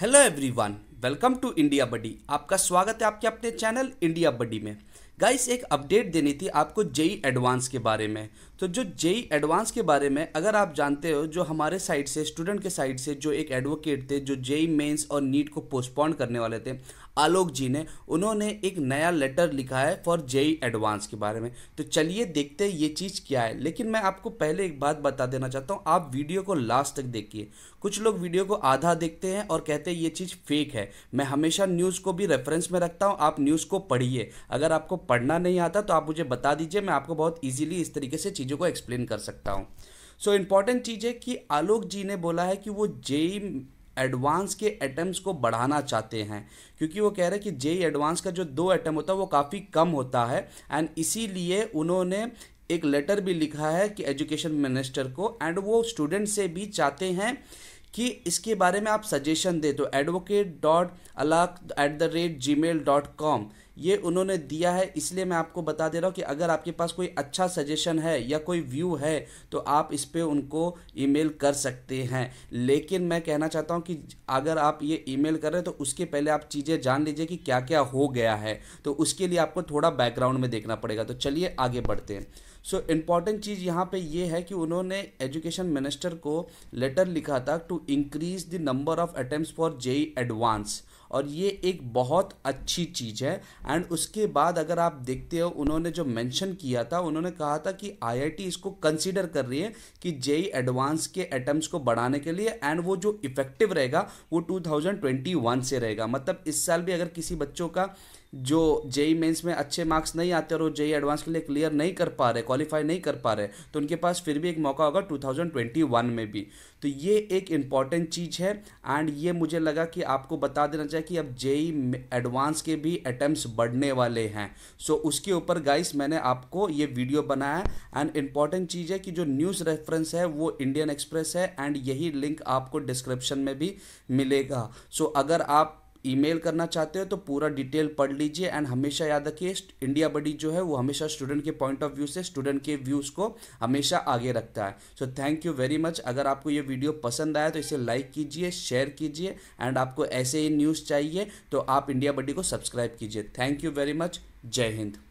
hello everyone welcome to India buddy आपका स्वागत है आपके अपने चैनल इंडिया बडी में गाइस एक अपडेट देनी थी आपको जेई एडवांस e के बारे में तो जो जेई एडवांस e के बारे में अगर आप जानते हो जो हमारे साइड से स्टूडेंट के साइड से जो एक एडवोकेट थे जो जेई मेंस e और नीट को पोस्टपोन करने वाले थे आलोक जी ने उन्होंने एक नया लेटर लिखा है फॉर जेई एडवांस के बारे में तो चलिए देखते हैं ये चीज़ क्या है लेकिन मैं आपको पहले एक बात बता देना चाहता हूँ आप वीडियो को लास्ट तक देखिए कुछ लोग वीडियो को आधा देखते हैं और कहते हैं ये चीज़ फेक है मैं हमेशा न्यूज़ को भी रेफरेंस में रखता हूँ आप न्यूज़ को पढ़िए अगर आपको पढ़ना नहीं आता तो आप मुझे बता दीजिए मैं आपको बहुत ईजिली इस तरीके से चीज़ों को एक्सप्लेन कर सकता हूँ सो इम्पॉर्टेंट चीज़ है कि आलोक जी ने बोला है कि वो जेई एडवांस के एटम्स को बढ़ाना चाहते हैं क्योंकि वो कह रहे हैं कि जेई एडवांस का जो दो एटम होता है वो काफ़ी कम होता है एंड इसीलिए उन्होंने एक लेटर भी लिखा है कि एजुकेशन मिनिस्टर को एंड वो स्टूडेंट से भी चाहते हैं कि इसके बारे में आप सजेशन दे तो advocate dot Alakh at the rate Gmail dot com ये उन्होंने दिया है इसलिए मैं आपको बता दे रहा हूँ कि अगर आपके पास कोई अच्छा सजेशन है या कोई व्यू है तो आप इस पर उनको ईमेल कर सकते हैं लेकिन मैं कहना चाहता हूँ कि अगर आप ये ईमेल कर रहे हैं तो उसके पहले आप चीज़ें जान लीजिए कि क्या क्या हो गया है तो उसके लिए आपको थोड़ा बैकग्राउंड में देखना पड़ेगा तो चलिए आगे बढ़ते हैं सो इम्पॉर्टेंट चीज़ यहाँ पे ये है कि उन्होंने एजुकेशन मिनिस्टर को लेटर लिखा था to increase the number of attempt for JEE advance और ये एक बहुत अच्छी चीज़ है एंड उसके बाद अगर आप देखते हो उन्होंने जो मेंशन किया था उन्होंने कहा था कि आईआईटी इसको कंसीडर कर रही है कि जेई एडवांस e के एटम्स को बढ़ाने के लिए एंड वो जो इफेक्टिव रहेगा वो 2021 से रहेगा मतलब इस साल भी अगर किसी बच्चों का जो जेई मेंस में अच्छे मार्क्स नहीं आते और वो जेई एडवांस के लिए क्लियर नहीं कर पा रहे क्वालिफाई नहीं कर पा रहे तो उनके पास फिर भी एक मौका होगा 2021 में भी तो ये एक इम्पॉर्टेंट चीज़ है एंड ये मुझे लगा कि आपको बता देना चाहिए कि अब जेई एडवांस के भी अटैम्प्ट बढ़ने वाले हैं सो so, उसके ऊपर गाइस मैंने आपको ये वीडियो बनाया एंड इम्पॉर्टेंट चीज़ है कि जो न्यूज़ रेफरेंस है वो इंडियन एक्सप्रेस है एंड यही लिंक आपको डिस्क्रिप्शन में भी मिलेगा सो so, अगर आप ईमेल करना चाहते हो तो पूरा डिटेल पढ़ लीजिए एंड हमेशा याद रखिए इंडिया बडी जो है वो हमेशा स्टूडेंट के पॉइंट ऑफ व्यू से स्टूडेंट के व्यूज़ को हमेशा आगे रखता है so thank you very much अगर आपको ये वीडियो पसंद आया तो इसे लाइक कीजिए शेयर कीजिए एंड आपको ऐसे ही न्यूज़ चाहिए तो आप इंडिया बडी को सब्सक्राइब कीजिए थैंक यू वेरी मच जय हिंद